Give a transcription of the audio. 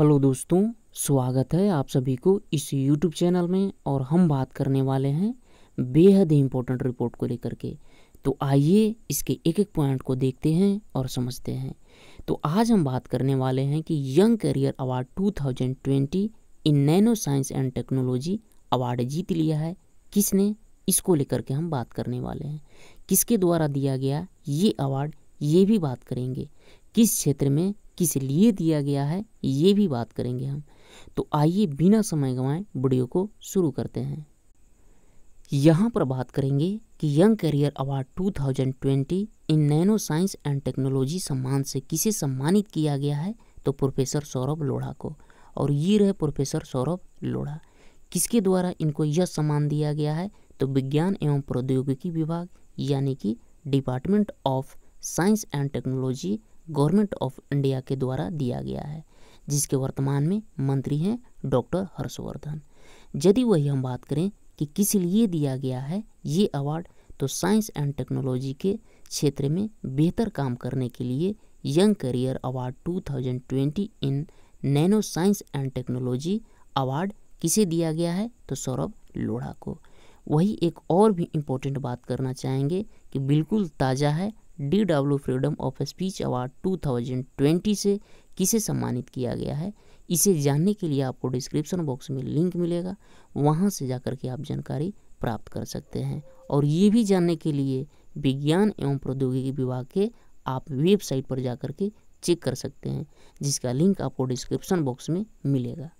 hello दोस्तों स्वागत है आप सभी को इस यूट्यूब चैनल में और हम बात करने वाले हैं बेहद इम्पोर्टेंट रिपोर्ट को लेकर के तो आइए इसके एक एक पॉइंट को देखते हैं और समझते हैं तो आज हम बात करने वाले हैं कि young career award 2020 in nano science and technology award जीत लिया है किसने इसको लेकर के हम बात करने वाले हैं किसके द्वारा दिया गया ये अवार्ड ये भी बात करेंगे किस क्षेत्र में किस लिए दिया गया है ये भी बात करेंगे हम तो आइए बिना समय गवाएं वीडियो को शुरू करते हैं यहाँ पर बात करेंगे कि young career award 2020 in nano science and technology सम्मान से किसे सम्मानित किया गया है तो प्रोफेसर सौरभ लोढ़ा को और ये रहे प्रोफेसर सौरभ लोढ़ा किसके द्वारा इनको यह सम्मान दिया गया है तो विज्ञान एवं प्रौद्योगिकी विभाग यानी कि department of science and technology government of India के द्वारा दिया गया है जिसके वर्तमान में मंत्री हैं डॉक्टर हर्षवर्धन यदि वही हम बात करें कि किस लिए दिया गया है ये अवार्ड तो साइंस एंड टेक्नोलॉजी के क्षेत्र में बेहतर काम करने के लिए young career award 2020 in nano science and technology award किसे दिया गया है तो सौरभ लोढ़ा को वही एक और भी इम्पोर्टेंट बात करना चाहेंगे कि बिल्कुल ताज़ा है D W freedom of speech award 2020 से किसे सम्मानित किया गया है इसे जानने के लिए आपको डिस्क्रिप्शन बॉक्स में लिंक मिलेगा वहाँ से जाकर के आप जानकारी प्राप्त कर सकते हैं और ये भी जानने के लिए विज्ञान एवं प्रौद्योगिकी विभाग के आप वेबसाइट पर जाकर के चेक कर सकते हैं जिसका लिंक आपको डिस्क्रिप्शन बॉक्स में मिलेगा